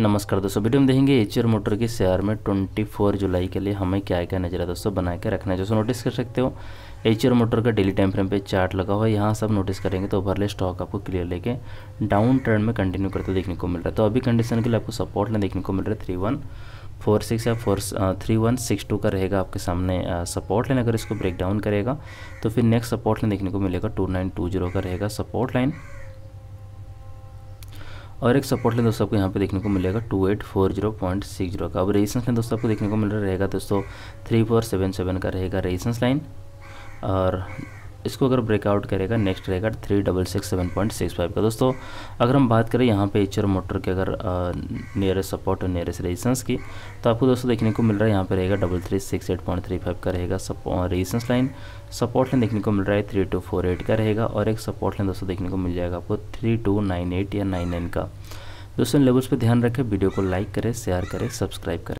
नमस्कार दोस्तों वीडियो में देखेंगे एच मोटर के शेयर में 24 जुलाई के लिए हमें क्या क्या है दोस्तों बना के रखना है जैसे नोटिस कर सकते हो एच मोटर का डेली टाइम फ्रेम पे चार्ट लगा हुआ है यहाँ सब नोटिस करेंगे तो ओवरले स्टॉक आपको क्लियर लेके डाउन ट्रेंड में कंटिन्यू करते देखने को मिल रहा है तो अभी कंडीशन के लिए आपको सपोर्ट में देखने को मिल रहा है थ्री वन फोर सिक्स या four three one six two का रहेगा आपके सामने सपोर्ट uh, लाइन अगर इसको ब्रेक डाउन करेगा तो फिर नेक्स्ट सपोर्ट लाइन देखने को मिलेगा टू नाइन टू जीरो का रहेगा सपोर्ट लाइन और एक सपोर्ट लाइन दोस्तों आपको यहाँ पे देखने को मिलेगा two eight four zero point six zero का अब रेजिस्टेंस लाइन दोस्तों आपको देखने को मिल रहा रहेगा दोस्तों थ्री फोर सेवन सेवन का रहेगा रेजिस्टेंस लाइन और इसको अगर ब्रेकआउट करेगा नेक्स्ट रहेगा three double six seven point six five का दोस्तों अगर हम बात करें यहाँ पे एचर मोटर के अगर नियरेस्ट सपोर्ट और नियरेस्ट रेजिस्टेंस की तो आपको दोस्तों देखने को मिल रहा है यहाँ पे रहेगा double three six eight point three five का रहेगा रेजिस्टेंस लाइन सपोर्ट लाइन देखने को मिल रहा है थ्री टू फोर एट का रहेगा और एक सपोर्ट लाइन दोस्तों देखने को मिल जाएगा आपको थ्री टू नाइन एट या नाइन नाइन का दोस्तों लेवल्स पर ध्यान रखें वीडियो को लाइक करें शेयर करें सब्सक्राइब करें